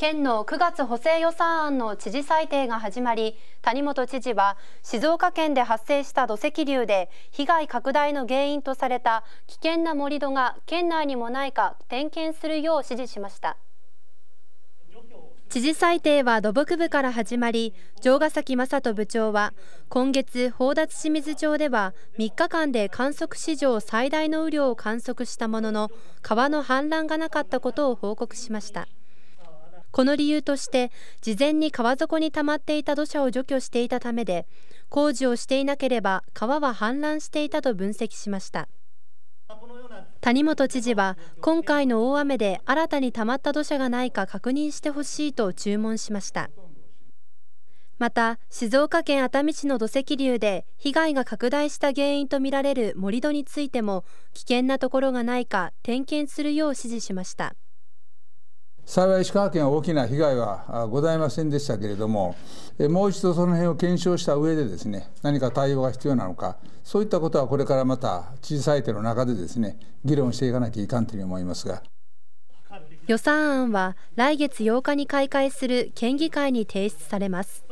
県の9月補正予算案の知事裁定が始まり谷本知事は静岡県で発生した土石流で被害拡大の原因とされた危険な盛り土が県内にもないか点検するよう指示しました知事裁定は土木部から始まり城ヶ崎正人部長は今月宝達清水町では3日間で観測史上最大の雨量を観測したものの川の氾濫がなかったことを報告しました。この理由として事前に川底に溜まっていた土砂を除去していたためで工事をしていなければ川は氾濫していたと分析しました谷本知事は今回の大雨で新たに溜まった土砂がないか確認してほしいと注文しましたまた静岡県熱海市の土石流で被害が拡大した原因とみられる盛り土についても危険なところがないか点検するよう指示しました幸い石川県は大きな被害はございませんでしたけれども、もう一度その辺を検証した上でですね、何か対応が必要なのか、そういったことはこれからまた小さい手の中でですね、議論していかなきゃいかんというふうに思いますが。予算案は来月8日に開会する県議会に提出されます。